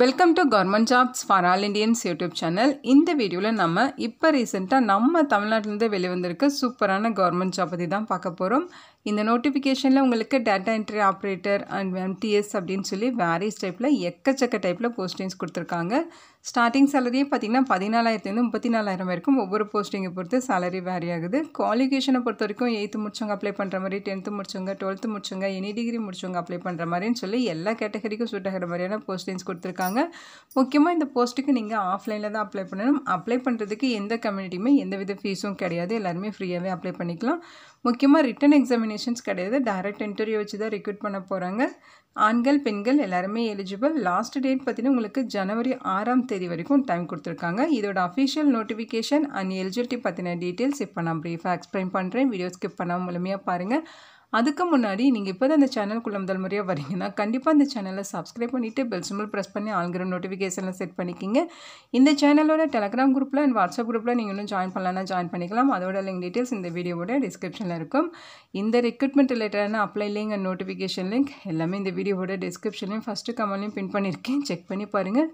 welcome to government jobs for all Indians YouTube channel இந்த வீடியோவில் நம்ம இப்போ ரீசெண்டாக நம்ம தமிழ்நாட்டிலேருந்து வெளிவந்திருக்க சூப்பரான கவர்மெண்ட் ஜாப் பற்றி தான் பார்க்க போகிறோம் இந்த நோட்டிஃபிகேஷனில் உங்களுக்கு data entry operator and MTS அப்படின்னு சொல்லி வேரியஸ் டைப்பில் எக்கச்சக்க டைப்பில் போஸ்டிங்ஸ் கொடுத்துருக்காங்க ஸ்டார்டிங் சேலரியே பார்த்திங்கன்னா பதினாலாயிரத்துலேருந்து முப்பத்தி நாலாயிரம் வரைக்கும் ஒவ்வொரு போஸ்டிங்கை பொறுத்து சேலரி வேரி ஆகுது குவாலிஃபிகேஷனை பொறுத்த வரைக்கும் எயித்து முடிச்சவங்க அப்ளை பண்ணுற மாதிரி டென்த்து முடிச்சவங்க டுவெல்த்து முடிச்சவங்க எனி டிகிரி முடிச்சவங்க அப்ளை பண்ணுற மாதிரின்னு சொல்லி எல்லா கேட்டகரிக்கும் சூட் ஆகிற மாதிரியான போஸ்டிங்ஸ் கொடுத்துருக்காங்க முக்கியமாக இந்த போஸ்ட்டுக்கு நீங்கள் ஆஃப்லைனில் தான் அப்ளை பண்ணணும் அப்ளை பண்ணுறதுக்கு எந்த கம்யூனிட்டியுமே எந்த வித ஃபீஸும் கிடையாது எல்லாருமே ஃப்ரீயாகவே அப்ளை பண்ணிக்கலாம் முக்கியமாக ரிட்டன் எக்ஸாமினேஷன்ஸ் கிடையாது டைரக்ட் இன்டர்வியூ வச்சு தான் ரெக்ரூட் பண்ண போகிறாங்க ஆண்கள் பெண்கள் எல்லாருமே எலிஜிபிள் லாஸ்ட் டேட் பார்த்தீங்கன்னா உங்களுக்கு ஜனவரி ஆறாம் தேதி வரைக்கும் டைம் கொடுத்துருக்காங்க இதோட அஃபிஷியல் நோட்டிஃபிகேஷன் அண்ட் எலிஜிபிலிட்டி பற்றின டீட்டெயில்ஸ் இப்போ நான் ப்ரீஃபாக எக்ஸ்பிளைன் பண்ணுறேன் வீடியோ ஸ்கிப் பண்ணாமல் முழுமையாக பாருங்கள் அதுக்கு முன்னாடி நீங்கள் இப்போ தான் இந்த சேனலுக்குள்ள முதல் முறையாக வரீங்கன்னா கண்டிப்பாக இந்த சேனலை சப்ஸ்கிரைப் பண்ணிவிட்டு பெல் சிம்பிள் ப்ரெஸ் பண்ணி ஆளுங்கிற நோட்டிஃபிகேஷனில் செட் பண்ணிக்கிங்க இந்த சேனலோட டெலகிராம் குரூப்பில் அண்ட் வாட்ஸ்அப் குரூப்பில் நீங்கள் இன்னும் ஜாயின் பண்ணலாம்னா ஜாயின் பண்ணிக்கலாம் அதோட லிங்க் டீட்டெயில்ஸ் இந்த வீடியோவோட டிஸ்கிரிப்ஷனில் இருக்கும் இந்த ரெக்ரூட்மெண்ட் ரிலேட்டடான apply link and notification link எல்லாமே இந்த வீடியோவோட டிஸ்கிரிப்ஷன்லையும் ஃபஸ்ட்டு கமெண்ட்லையும் பின் பண்ணியிருக்கேன் செக் பண்ணி பாருங்கள்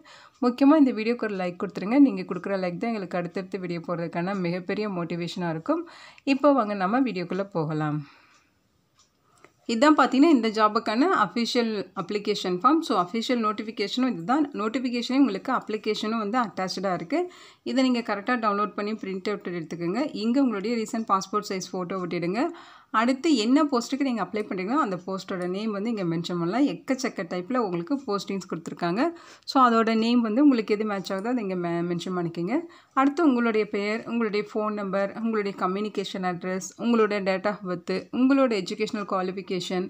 முக்கியமாக இந்த வீடியோக்கு ஒரு லைக் கொடுத்துருங்க நீங்கள் கொடுக்குற லைக் தான் எங்களுக்கு அடுத்தடுத்து வீடியோ போடுறதுக்கான மிகப்பெரிய மோட்டிவேஷனாக இருக்கும் இப்போ வாங்க நம்ம வீடியோக்குள்ளே போகலாம் இதுதான் பார்த்தீங்கன்னா இந்த ஜாபுக்கான official application form so official நோட்டிஃபிகேஷனும் இதுதான் நோட்டிஃபிகேஷனே உங்களுக்கு அப்ளிகேஷனும் வந்து அட்டாச்சாக இருக்குது இதை நீங்கள் கரெக்டாக டவுன்லோட் பண்ணி பிரிண்ட் அவுட் எடுத்துக்கோங்க இங்கே உங்களுடைய ரீசன்ட் பாஸ்போர்ட் சைஸ் ஃபோட்டோ விட்டுடுங்க அடுத்து என்ன போஸ்ட்டுக்கு நீங்கள் அப்ளை பண்ணுறீங்களோ அந்த போஸ்ட்டோட நேம் வந்து இங்கே மென்ஷன் பண்ணலாம் எக்கச்சக்க டைப்பில் உங்களுக்கு போஸ்டிங்ஸ் கொடுத்துருக்காங்க ஸோ அதோட நேம் வந்து உங்களுக்கு எது மேட்ச் ஆகுதோ அதை இங்கே மெ மென்ஷன் பண்ணிக்கோங்க அடுத்து உங்களுடைய பெயர் உங்களுடைய ஃபோன் நம்பர் உங்களுடைய கம்யூனிகேஷன் அட்ரஸ் உங்களுடைய டேட் ஆஃப் பர்த்து உங்களோட எஜுகேஷனல் குவாலிஃபிகேஷன்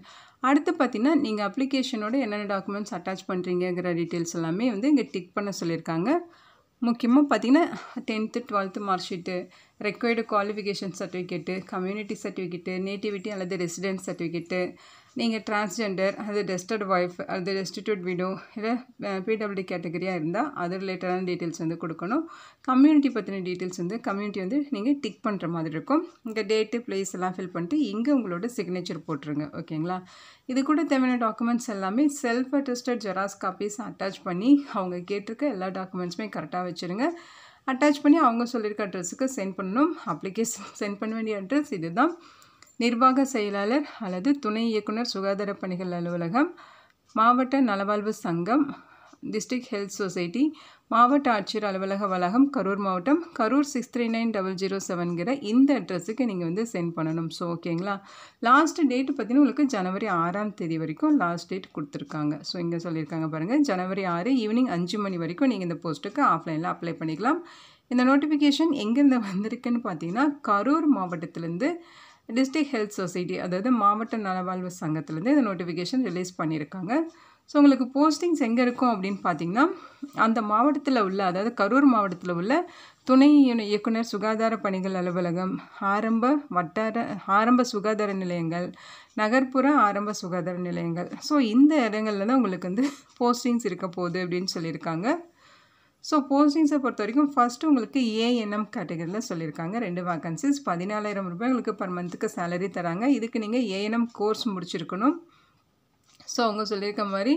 அடுத்து பார்த்திங்கன்னா நீங்கள் அப்ளிகேஷனோட என்னென்ன டாக்குமெண்ட்ஸ் அட்டாச் பண்ணுறீங்கிற டீட்டெயில்ஸ் எல்லாமே வந்து இங்கே டிக் பண்ண சொல்லியிருக்காங்க முக்கியமாக பார்த்திங்கன்னா tenth twelfth mark sheet required qualification certificate community certificate nativity அல்லது ரெசிடென்ஸ் சர்டிஃபிகேட்டு நீங்கள் டிரான்ஸ்ஜெண்டர் அது டெஸ்டட் ஒய்ஃப் அது டெஸ்டிடியூட் வீடோ இல்லை பிடபிள்யூ கேட்டகரியாக இருந்தால் அது ரிலேட்டடான டீட்டெயில்ஸ் வந்து கொடுக்கணும் கம்யூனிட்டி பற்றின டீட்டெயில்ஸ் வந்து கம்யூனிட்டி வந்து நீங்கள் டிக் பண்ணுற மாதிரி இருக்கும் இங்கே டேட்டு பிளேஸ் எல்லாம் ஃபில் பண்ணிட்டு இங்கே உங்களோட சிக்னேச்சர் போட்டுருங்க ஓகேங்களா இது கூட தேவையான டாக்குமெண்ட்ஸ் எல்லாமே self attested xerox copies attach பண்ணி அவங்க கேட்டிருக்க எல்லா டாக்குமெண்ட்ஸுமே கரெக்டாக வச்சுருங்க அட்டாச் பண்ணி அவங்க சொல்லியிருக்க அட்ரெஸுக்கு சென்ட் பண்ணணும் அப்ளிகேஷன் சென்ட் பண்ண வேண்டிய அட்ரஸ் இதுதான் நிர்வாக செயலாளர் அல்லது துணை இயக்குனர் சுகாதார பணிகள் அலுவலகம் மாவட்ட நலவாழ்வு சங்கம் டிஸ்ட்ரிக்ட் ஹெல்த் சொசைட்டி மாவட்ட ஆட்சியர் அலுவலக வளாகம் கரூர் மாவட்டம் Karur six three nine double zero செவன்கிற இந்த அட்ரஸுக்கு நீங்கள் வந்து சென்ட் பண்ணணும் ஸோ ஓகேங்களா லாஸ்ட் டேட் பார்த்தீங்கன்னா உங்களுக்கு ஜனவரி ஆறாம் தேதி வரைக்கும் லாஸ்ட் டேட் கொடுத்துருக்காங்க ஸோ இங்கே சொல்லியிருக்காங்க பாருங்கள் ஜனவரி ஆறு ஈவினிங் அஞ்சு மணி வரைக்கும் நீங்கள் இந்த போஸ்ட்டுக்கு ஆஃப்லைனில் அப்ளை பண்ணிக்கலாம் இந்த நோட்டிஃபிகேஷன் எங்கேருந்து வந்திருக்குன்னு பார்த்தீங்கன்னா கரூர் மாவட்டத்திலேருந்து டிஸ்ட்ரிக் ஹெல்த் சொசைட்டி அதாவது மாவட்ட நலவாழ்வு சங்கத்துலேருந்து இந்த நோட்டிஃபிகேஷன் ரிலீஸ் பண்ணியிருக்காங்க ஸோ உங்களுக்கு போஸ்டிங்ஸ் எங்கே இருக்கும் அப்படின்னு பார்த்தீங்கன்னா அந்த மாவட்டத்தில் உள்ள அதாவது கரூர் மாவட்டத்தில் உள்ள துணை இயக்குனர் சுகாதார பணிகள் அலுவலகம் ஆரம்ப வட்டார ஆரம்ப சுகாதார நிலையங்கள் நகர்ப்புற ஆரம்ப சுகாதார நிலையங்கள் ஸோ இந்த இடங்கள்ல தான் உங்களுக்கு வந்து போஸ்டிங்ஸ் இருக்க போகுது அப்படின்னு சொல்லியிருக்காங்க ஸோ போஸ்டிங்ஸை பொறுத்த வரைக்கும் ஃபஸ்ட்டு உங்களுக்கு ஏஎன்எம் கேட்டகரியில் சொல்லியிருக்காங்க ரெண்டு வேக்கன்சிஸ் பதினாலாயிரம் ரூபாய் உங்களுக்கு பர் மந்த்துக்கு சேலரி தராங்க இதுக்கு நீங்கள் ஏஎன்எம் கோர்ஸ் முடிச்சிருக்கணும் ஸோ அவங்க சொல்லியிருக்க மாதிரி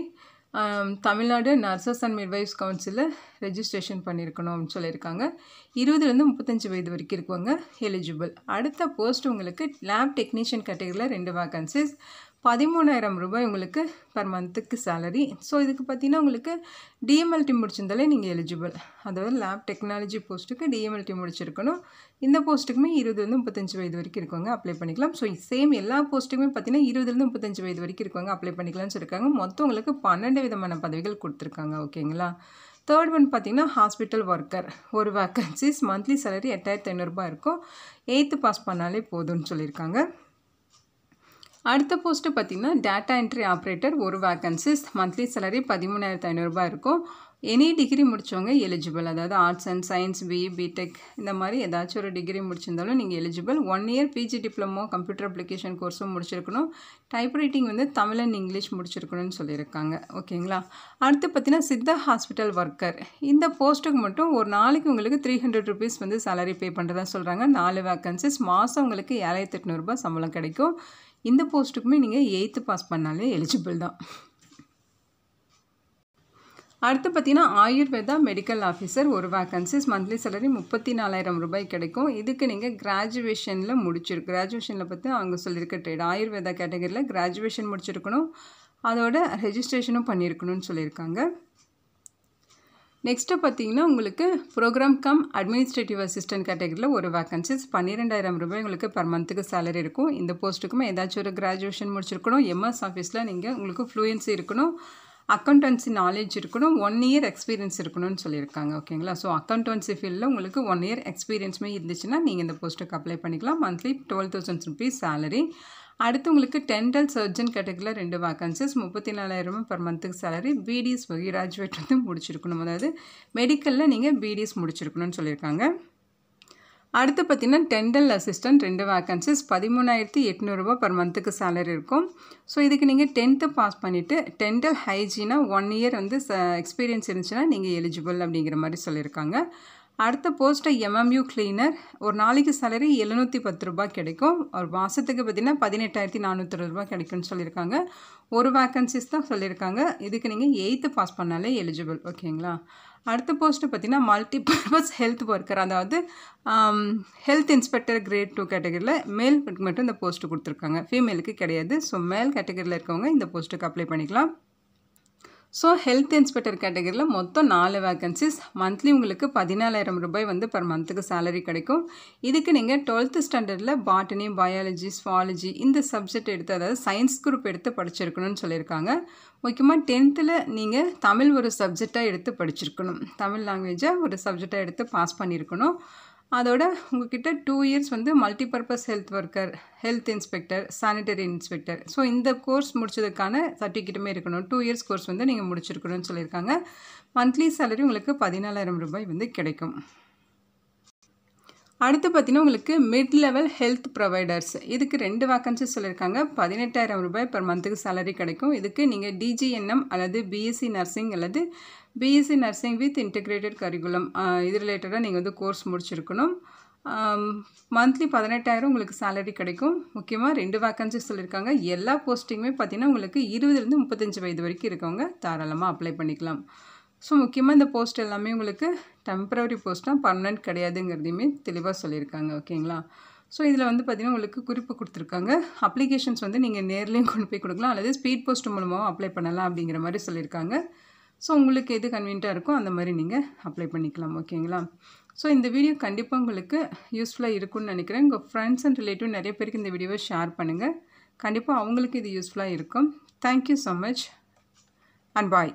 தமிழ்நாடு நர்சஸ் அண்ட் மிட்வைஸ் கவுன்சிலில் ரெஜிஸ்ட்ரேஷன் பண்ணியிருக்கணும் அப்படின்னு சொல்லியிருக்காங்க இருபதுலேருந்து முப்பத்தஞ்சு வயது வரைக்கும் இருக்கவங்க எலிஜிபிள் அடுத்த போஸ்ட் உங்களுக்கு லேப் டெக்னீஷியன் கேட்டகரியில் ரெண்டு வேக்கன்சிஸ் பதிமூணாயிரம் ரூபாய் உங்களுக்கு பர் மந்த்துக்கு சேலரி ஸோ இதுக்கு பார்த்தீங்கன்னா உங்களுக்கு டிஎம்எல்டி முடிச்சிருந்தாலே நீங்கள் எலிஜிபிள் அதாவது லேப் டெக்னாலஜி போஸ்ட்டுக்கு டிஎம்எல்டி முடிச்சிருக்கணும் இந்த போஸ்ட்டுக்குமே இருபதுலேருந்து முப்பத்தஞ்சு வயது வரைக்கும் இருக்கவங்க அப்ளை பண்ணிக்கலாம் ஸோ சேம் எல்லா போஸ்ட்டுக்குமே பார்த்தீங்கன்னா இருபதுலேருந்து முப்பத்தஞ்சு வயது வரைக்கும் இருக்கவங்க அப்ளை பண்ணிக்கலாம்னு சொல்லியிருக்காங்க மொத்தம் உங்களுக்கு பன்னெண்டு விதமான பதவிகள் கொடுத்துருக்காங்க ஓகேங்களா தேர்ட் ஒன் பார்த்திங்கன்னா ஹாஸ்பிட்டல் ஒர்க்கர் ஒரு வேக்கன்சிஸ் மந்த்லி சேலரி எட்டாயிரத்து ஐநூறுரூபா இருக்கும் எயித்து பாஸ் பண்ணாலே போதும்னு சொல்லியிருக்காங்க அடுத்த போஸ்ட்டு பார்த்திங்கன்னா டேட்டா என்ட்ரி ஆப்ரேட்டர் ஒரு வேக்கன்சிஸ் மந்த்லி சேலரி பதிமூணாயிரத்து ஐநூறுரூபா இருக்கும் எனி டிகிரி முடித்தவங்க எலிஜிபிள் அதாவது arts and science B B Tech இந்த மாதிரி ஏதாச்சும் ஒரு டிகிரி முடிச்சிருந்தாலும் நீங்கள் eligible one year PG diploma computer application கோர்ஸும் முடிச்சிருக்கணும் டைப்ரைட்டிங் வந்து தமிழ் அண்ட் இங்கிலீஷ் முடிச்சிருக்கணும்னு சொல்லியிருக்காங்க ஓகேங்களா அடுத்து பார்த்தீங்கன்னா சித்தா ஹாஸ்பிட்டல் ஒர்க்கர் இந்த போஸ்ட்டுக்கு மட்டும் ஒரு நாளைக்கு உங்களுக்கு த்ரீ ஹண்ட்ரட் ருபீஸ் வந்து சேலரி பே பண்ணுறதா சொல்கிறாங்க நாலு வேக்கன்சிஸ் மாதம் உங்களுக்கு ஏழாயிரத்தி எட்நூறுபா சம்பளம் கிடைக்கும் இந்த போஸ்ட்டுக்குமே நீங்கள் எயித்து பாஸ் பண்ணாலே எலிஜிபிள் தான் அடுத்து பார்த்தீங்கன்னா ஆயுர்வேதா மெடிக்கல் ஆஃபீஸர் ஒரு வேக்கன்சிஸ் மந்த்லி சேலரி முப்பத்தி நாலாயிரம் ரூபாய் கிடைக்கும் இதுக்கு நீங்கள் கிராஜுவேஷனில் முடிச்சிருக்கு கிராஜுவேஷனில் பற்றி அவங்க சொல்லியிருக்க ட்ரேட் ஆயுர்வேதா கேட்டகரியில் கிராஜுவேஷன் முடிச்சிருக்கணும் அதோட ரெஜிஸ்ட்ரேஷனும் பண்ணியிருக்கணும்னு சொல்லியிருக்காங்க நெக்ஸ்ட்டு பார்த்தீங்கன்னா உங்களுக்கு ப்ரோக்ராம் கம் அட்மினிஸ்ட்ரேட்டிவ் அசிஸ்டன்ட் கேட்டகரியில் ஒரு வேக்கன்சிஸ் பன்னிரெண்டாயிரம் ரூபாய் உங்களுக்கு பர் மந்த்துக்கு சேலரி இருக்கும் இந்த போஸ்ட்டுக்குமே ஏதாச்சும் ஒரு கிராஜுவேஷன் முடிச்சிருக்கணும் எம்எஸ் ஆஃபீஸில் நீங்கள் உங்களுக்கு ஃப்ளூயன்சி இருக்கணும் அக்கௌண்டன்சி நாலேஜ் இருக்கணும் ஒன் இயர் எக்ஸ்பீரியன்ஸ் இருக்கணும்னு சொல்லியிருக்காங்க ஓகேங்களா ஸோ அக்கௌண்டன்சி ஃபீல்டில் உங்களுக்கு ஒன் இயர் எக்ஸ்பீரியன்ஸுமே இருந்துச்சுன்னா நீங்கள் இந்த போஸ்ட்டுக்கு அப்ளை பண்ணிக்கலாம் monthly twelve thousand rupees salary அடுத்து உங்களுக்கு டென்டல் சர்ஜன் கேட்டகரியில் ரெண்டு வேக்கன்சிஸ் முப்பத்தி நாலாயிரம் பர் மந்த்துக்கு சேலரி பிடிஎஸ் கிராஜுவேட் வந்து முடிச்சிருக்கணும் அதாவது மெடிக்கலில் நீங்கள் பிடிஎஸ் முடிச்சிருக்கணும்னு சொல்லியிருக்காங்க அடுத்து பார்த்திங்கன்னா டெண்டல் அசிஸ்டன்ட் ரெண்டு வேக்கன்சிஸ் பதிமூணாயிரத்தி எட்நூறுபா பர் மந்த்துக்கு சேலரி இருக்கும் ஸோ இதுக்கு நீங்கள் டென்த்து பாஸ் பண்ணிவிட்டு டென்டல் ஹைஜீனாக ஒன் இயர் வந்து எக்ஸ்பீரியன்ஸ் இருந்துச்சுன்னா நீங்கள் எலிஜிபிள் அப்படிங்கிற மாதிரி சொல்லியிருக்காங்க அடுத்த போஸ்ட்டை எம்எம்யூ கிளீனர் ஒரு நாளைக்கு சேலரி எழுநூற்றி பத்து ரூபா கிடைக்கும் ஒரு மாதத்துக்கு பார்த்திங்கன்னா பதினெட்டாயிரத்தி நானூற்றி ரூபா கிடைக்கும்னு சொல்லியிருக்காங்க ஒரு வேக்கன்சிஸ் தான் சொல்லியிருக்காங்க இதுக்கு நீங்கள் எயித்து பாஸ் பண்ணாலே எலிஜிபிள் ஓகேங்களா அடுத்த போஸ்ட்டு பார்த்திங்கன்னா மல்டிபர்பஸ் ஹெல்த் ஒர்க்கர் அதாவது ஹெல்த் இன்ஸ்பெக்டர் கிரேட் டூ கேட்டகரியில் மேல் மட்டும் இந்த போஸ்ட்டு கொடுத்துருக்காங்க ஃபீமேலுக்கு கிடையாது ஸோ மேல் கேட்டகரியில் இருக்கவங்க இந்த போஸ்ட்டுக்கு அப்ளை பண்ணிக்கலாம் ஸோ ஹெல்த் இன்ஸ்பெக்டர் கேட்டகரியில் மொத்தம் நாலு வேக்கன்சிஸ் மந்த்லி உங்களுக்கு பதினாலாயிரம் ரூபாய் வந்து பர் மந்த்துக்கு சேலரி கிடைக்கும் இதுக்கு நீங்கள் டுவெல்த்து ஸ்டாண்டர்டில் பாட்டனி பயாலஜி ஸ்வாலஜி இந்த சப்ஜெக்ட் எடுத்து அதாவது சயின்ஸ் குரூப் எடுத்து படிச்சிருக்கணும்னு சொல்லியிருக்காங்க முக்கியமாக டென்த்தில் நீங்கள் தமிழ் ஒரு சப்ஜெக்டாக எடுத்து படிச்சிருக்கணும் தமிழ் லாங்குவேஜை ஒரு சப்ஜெக்டாக எடுத்து பாஸ் பண்ணியிருக்கணும் அதோட உங்ககிட்ட டூ இயர்ஸ் வந்து multipurpose health worker health inspector sanitary inspector so இந்த கோர்ஸ் முடிச்சதுக்கான சர்டிஃபிகேட்டுமே இருக்கணும் டூ இயர்ஸ் கோர்ஸ் வந்து நீங்கள் முடிச்சிருக்கணும்னு சொல்லியிருக்காங்க மந்த்லி சேலரி உங்களுக்கு பதினாலாயிரம் ரூபாய் வந்து கிடைக்கும் அடுத்து பார்த்தீங்கன்னா உங்களுக்கு மிட் லெவல் ஹெல்த் ப்ரொவைடர்ஸ் இதுக்கு ரெண்டு வேக்கன்சி சொல்லியிருக்காங்க பதினெட்டாயிரம் ரூபாய் பர் மந்த்துக்கு சேலரி கிடைக்கும் இதுக்கு நீங்கள் டிஜிஎன்எம் அல்லது பிஎஸ்சி நர்சிங் அல்லது BSc nursing with integrated curriculum இது ரிலேட்டடாக நீங்கள் வந்து கோர்ஸ் முடிச்சிருக்கணும் மந்த்லி பதினெட்டாயிரம் உங்களுக்கு சேலரி கிடைக்கும் முக்கியமாக ரெண்டு வேக்கன்சி சொல்லியிருக்காங்க எல்லா போஸ்டிங்குமே பார்த்திங்கன்னா உங்களுக்கு இருபதுலேருந்து முப்பத்தஞ்சு வயது வரைக்கும் இருக்கவங்க தாராளமாக அப்ளை பண்ணிக்கலாம் ஸோ முக்கியமாக இந்த போஸ்ட் எல்லாமே உங்களுக்கு டெம்பரவரி போஸ்ட்டாக பர்மனெண்ட் கிடையாதுங்கிறதையுமே தெளிவாக சொல்லியிருக்காங்க ஓகேங்களா ஸோ இதில் வந்து பார்த்திங்கன்னா உங்களுக்கு குறிப்பு கொடுத்துருக்காங்க அப்ளிகேஷன்ஸ் வந்து நீங்கள் நேர்லேயும் கொண்டு போய் கொடுக்கலாம் அல்லது ஸ்பீட் போஸ்ட் மூலமாகவும் அப்ளை பண்ணலாம் அப்படிங்கிற மாதிரி சொல்லியிருக்காங்க ஸோ உங்களுக்கு எது கன்வீனியாக இருக்கோ அந்த மாதிரி நீங்கள் அப்ளை பண்ணிக்கலாம் ஓகேங்களா ஸோ இந்த வீடியோ கண்டிப்பாக உங்களுக்கு யூஸ்ஃபுல்லாக இருக்கும்னு நினைக்கிறேன் உங்கள் ஃப்ரெண்ட்ஸ் அண்ட் ரிலேட்டிவ் நிறைய பேருக்கு இந்த வீடியோவை ஷேர் பண்ணுங்கள் கண்டிப்பாக அவங்களுக்கு இது யூஸ்ஃபுல்லாக இருக்கும் thank you so much and bye